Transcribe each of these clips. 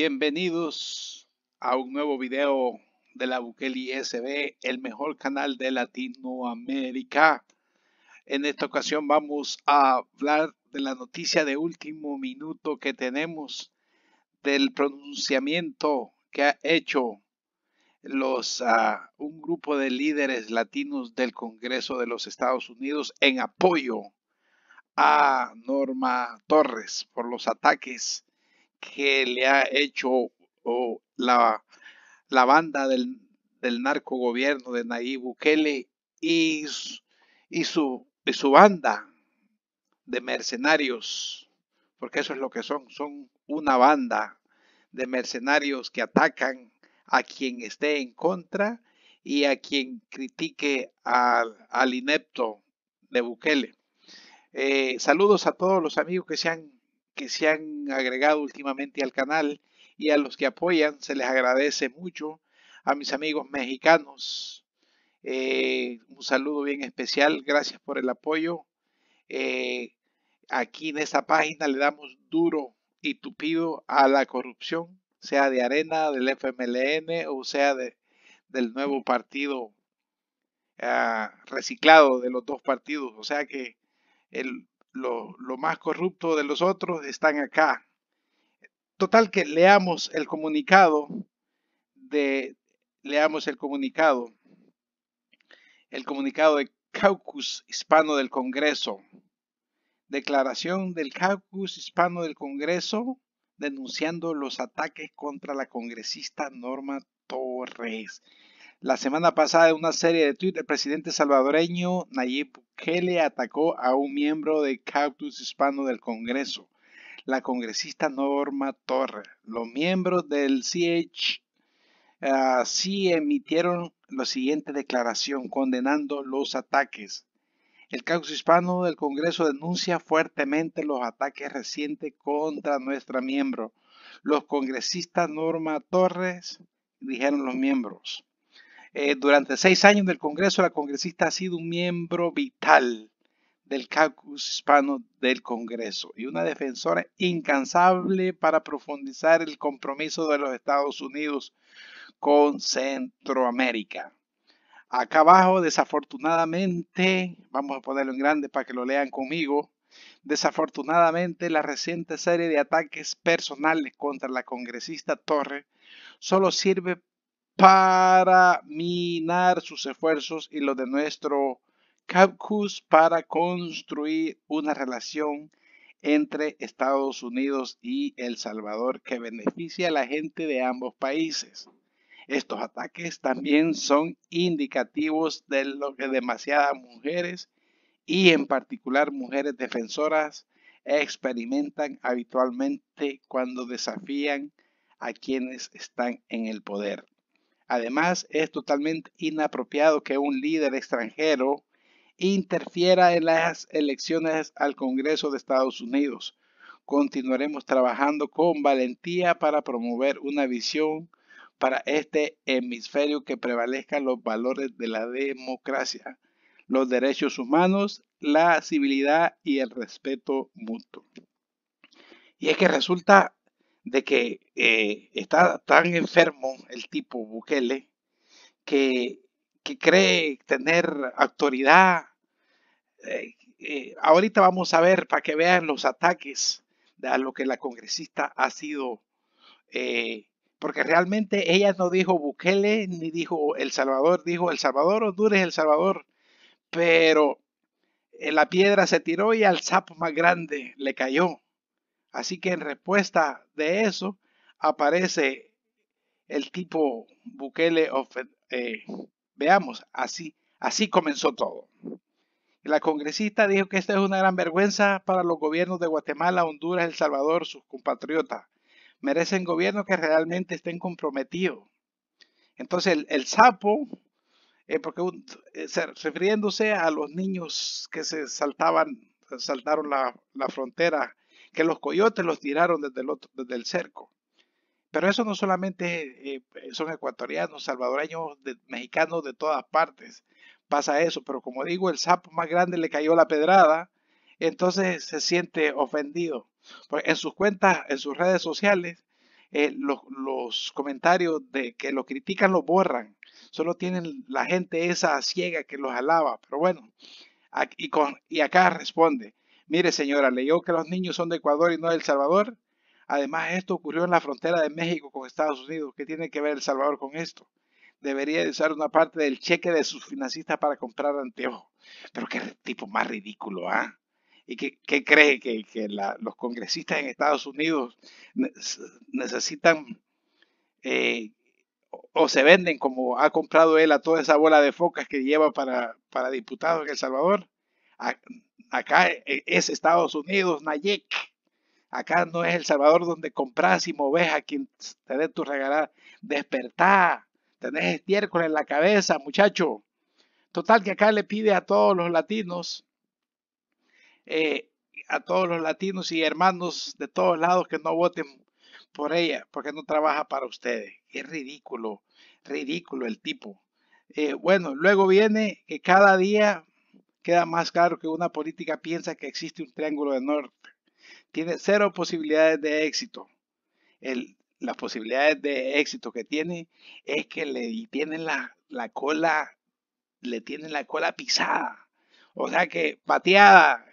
Bienvenidos a un nuevo video de la Bukeli SB, el mejor canal de Latinoamérica. En esta ocasión vamos a hablar de la noticia de último minuto que tenemos del pronunciamiento que ha hecho ah, un grupo de líderes latinos del Congreso de los Estados Unidos en apoyo a Norma Torres por los ataques que le ha hecho la, la, banda del, del narco gobierno de Nayib Bukele y, y, su, su banda de mercenarios, porque eso es lo que son, son una banda de mercenarios que atacan a quien esté en contra y a quien critique al, inepto de Bukele. Eh, saludos a todos los amigos que se han que se han agregado últimamente al canal y a los que apoyan, se les agradece mucho. A mis amigos mexicanos, eh, un saludo bien especial, gracias por el apoyo. Eh, aquí en esta página le damos duro y tupido a la corrupción, sea de Arena, del FMLN o sea de, del nuevo partido ah, reciclado de los dos partidos. O sea que el, lo, más corrupto de los otros están acá. Total que leamos el comunicado de, leamos el comunicado, el comunicado de Caucus Hispano del Congreso. Declaración del Caucus Hispano del Congreso denunciando los ataques contra la congresista Norma Torres. La semana pasada, en una serie de tweets, el presidente salvadoreño Nayib Bukele atacó a un miembro del Cactus Hispano del Congreso, la congresista Norma Torres. Los miembros del CH ah, sí emitieron la siguiente declaración condenando los ataques. El Caucus Hispano del Congreso denuncia fuertemente los ataques recientes contra nuestra miembro. Los congresistas Norma Torres, dijeron los miembros, eh, durante seis años del Congreso, la congresista ha sido un miembro vital del caucus hispano del Congreso y una defensora incansable para profundizar el compromiso de los Estados Unidos con Centroamérica. Acá abajo, desafortunadamente, vamos a ponerlo en grande para que lo lean conmigo, desafortunadamente la reciente serie de ataques personales contra la congresista Torre solo sirve para minar sus esfuerzos y los de nuestro caucus para construir una relación entre Estados Unidos y El Salvador que beneficie a la gente de ambos países. Estos ataques también son indicativos de lo que demasiadas mujeres y en particular mujeres defensoras experimentan habitualmente cuando desafían a quienes están en el poder. Además, es totalmente inapropiado que un líder extranjero interfiera en las elecciones al Congreso de Estados Unidos. Continuaremos trabajando con valentía para promover una visión para este hemisferio que prevalezca los valores de la democracia, los derechos humanos, la civilidad y el respeto mutuo. Y es que resulta de que eh, está tan enfermo el tipo Bukele que, cree tener autoridad. Eh, eh, ahorita vamos a ver para que vean los ataques de a lo que la congresista ha sido, porque realmente ella no dijo Bukele ni dijo El Salvador, dijo El Salvador, Honduras, El Salvador, pero la piedra se tiró y al sapo más grande le cayó. Así que en respuesta de eso aparece el tipo Bukele. Eh, veamos, así, así comenzó todo. La congresista dijo que esta es una gran vergüenza para los gobiernos de Guatemala, Honduras, El Salvador, sus compatriotas. Merecen gobiernos que realmente estén comprometidos. Entonces el, sapo, eh, porque eh, refiriéndose a los niños que se saltaban, saltaron la frontera que los coyotes los tiraron desde el, otro, desde el cerco. Pero eso no solamente eh, eh, son ecuatorianos, salvadoreños, mexicanos de todas partes. Pasa eso, pero como digo, el sapo más grande le cayó la pedrada, entonces se siente ofendido. Pues, en sus cuentas, en sus redes sociales, eh, los, comentarios de que lo critican los borran. Solo tienen la gente esa ciega que los alaba. Pero bueno, y acá responde, Mire señora, leyó que los niños son de Ecuador y no de El Salvador. Además, esto ocurrió en la frontera de México con Estados Unidos. ¿Qué tiene que ver El Salvador con esto? Debería usar una parte del cheque de sus financistas para comprar anteojos. Pero qué tipo más ridículo, ¿ah? ¿Y qué, cree que, los congresistas en Estados Unidos necesitan eh, o se venden como ha comprado él a toda esa bola de focas que lleva para, para diputados en El Salvador? Ah, acá e, es Estados Unidos, Nayek. Acá no es El Salvador donde compras y moves a quien te dé tu regalada. Despertá, tenés estiércol en la cabeza, muchacho. Total que acá le pide a todos los latinos, eh, a todos los latinos y hermanos de todos lados que no voten por ella, porque no trabaja para ustedes. Es ridículo, ridículo el tipo. Eh, bueno, luego viene que cada día Queda más claro que una política piensa que existe un triángulo de norte. Tiene cero posibilidades de éxito. las posibilidades de éxito que tiene es que le tienen la, cola, le tienen la cola pisada. O sea que pateada.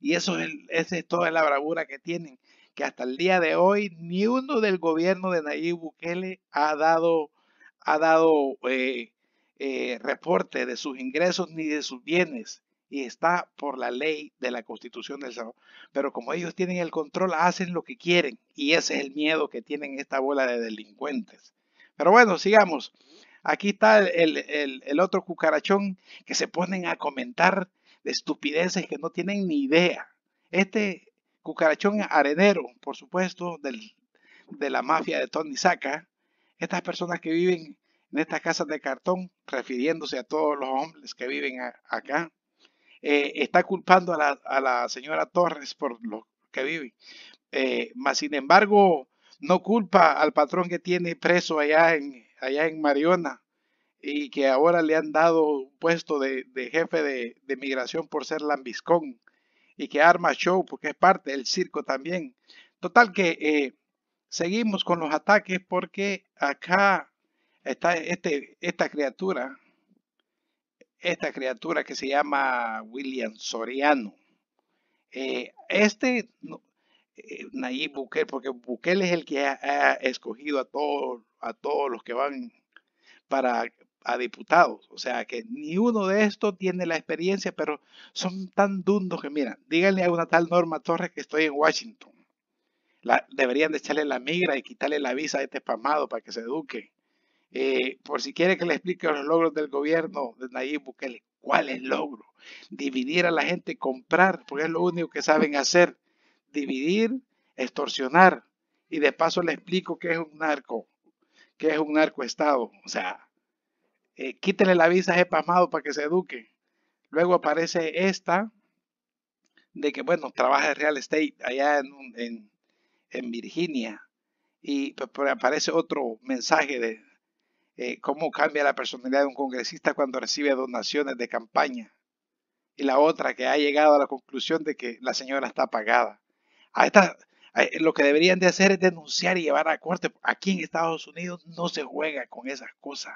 Y eso es, esa es toda la bravura que tienen. Que hasta el día de hoy ni uno del gobierno de Nayib Bukele ha dado, ha dado eh, eh, reporte de sus ingresos ni de sus bienes y está por la ley de la constitución del Salvador. Pero como ellos tienen el control, hacen lo que quieren y ese es el miedo que tienen esta bola de delincuentes. Pero bueno, sigamos. Aquí está el, el, otro cucarachón que se ponen a comentar de estupideces que no tienen ni idea. Este cucarachón arenero, por supuesto, del, de la mafia de Tony Saca, estas personas que viven en estas casas de cartón, refiriéndose a todos los hombres que viven acá, eh, está culpando a la, a la, señora Torres por lo que vive. Eh, más sin embargo, no culpa al patrón que tiene preso allá en, allá en Mariona y que ahora le han dado un puesto de, jefe de, migración por ser lambiscón y que arma show porque es parte del circo también. Total que eh, seguimos con los ataques porque acá está este, esta criatura esta criatura que se llama William Soriano. Eh, este eh, Nayib Bukele, porque Bukele es el que ha, escogido a todos, a todos los que van para a diputados, o sea que ni uno de estos tiene la experiencia, pero son tan dundos que mira, díganle a una tal Norma Torres que estoy en Washington, la, deberían de echarle la migra y quitarle la visa a este espamado para que se eduque. Eh, por si quiere que le explique los logros del gobierno de Nayib Bukele, ¿cuál es el logro? Dividir a la gente, comprar, porque es lo único que saben hacer, dividir, extorsionar, y de paso le explico que es un narco, que es un estado, o sea, eh, quítele quítenle la visa a pasmado para que se eduque. Luego aparece esta, de que, bueno, trabaja en real estate allá en, en Virginia, y pues, aparece otro mensaje de eh, cómo cambia la personalidad de un congresista cuando recibe donaciones de campaña. Y la otra que ha llegado a la conclusión de que la señora está pagada. A esta, eh, lo que deberían de hacer es denunciar y llevar a corte. Aquí en Estados Unidos no se juega con esas cosas.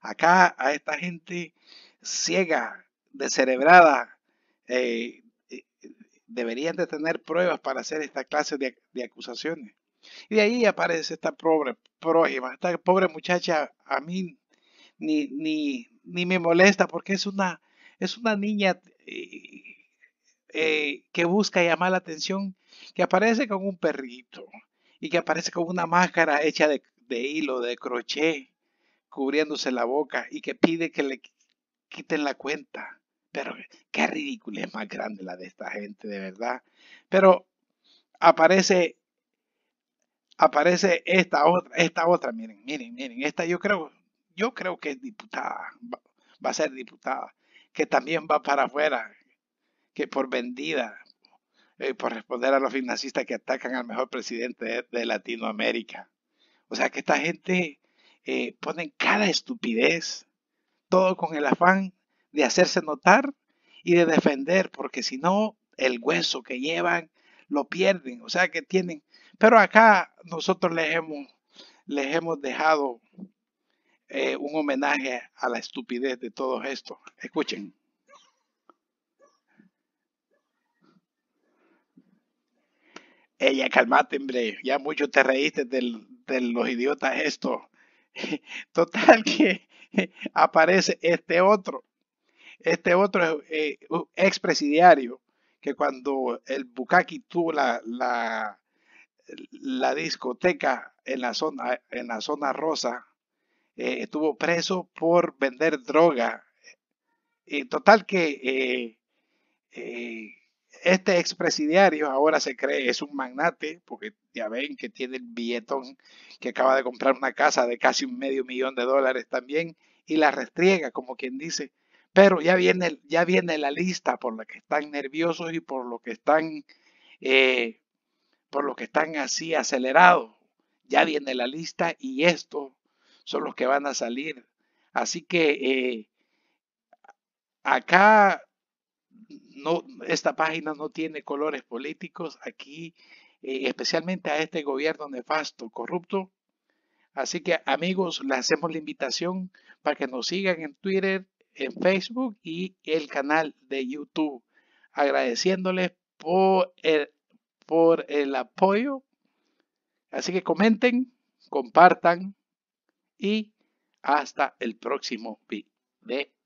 Acá a esta gente ciega, descerebrada, eh, deberían de tener pruebas para hacer esta clase de acusaciones. Y de ahí aparece esta pobre prójima, esta pobre muchacha a mí ni, ni, ni me molesta porque es una, es una niña eh, eh, que busca llamar la atención, que aparece con un perrito y que aparece con una máscara hecha de, hilo, de crochet, cubriéndose la boca y que pide que le quiten la cuenta. Pero qué ridícula es más grande la de esta gente, de verdad. Pero aparece aparece esta otra, esta otra, miren, miren, miren, esta yo creo, yo creo que es diputada, va, a ser diputada, que también va para afuera, que por vendida, eh, por responder a los financistas que atacan al mejor presidente de, Latinoamérica. O sea que esta gente eh, pone cada estupidez, todo con el afán de hacerse notar y de defender, porque si no, el hueso que llevan lo pierden. O sea que tienen pero acá nosotros les hemos, les hemos dejado eh, un homenaje a la estupidez de todo esto. Escuchen. Ella, calmate, hombre. Ya mucho te reíste de los idiotas esto. Total que aparece este otro. Este otro eh, expresidiario que cuando el Bukaki tuvo la, la, la discoteca en la zona, en la zona rosa eh, estuvo preso por vender droga. En total que eh, eh, este expresidiario ahora se cree es un magnate, porque ya ven que tiene el billetón que acaba de comprar una casa de casi un medio millón de dólares también y la restriega, como quien dice. Pero ya viene, ya viene la lista por la que están nerviosos y por lo que están eh, por los que están así acelerados. Ya viene la lista y estos son los que van a salir. Así que eh, acá no, esta página no tiene colores políticos. Aquí, eh, especialmente a este gobierno nefasto, corrupto. Así que amigos, les hacemos la invitación para que nos sigan en Twitter, en Facebook y el canal de YouTube. Agradeciéndoles por el por el apoyo. Así que comenten, compartan y hasta el próximo video.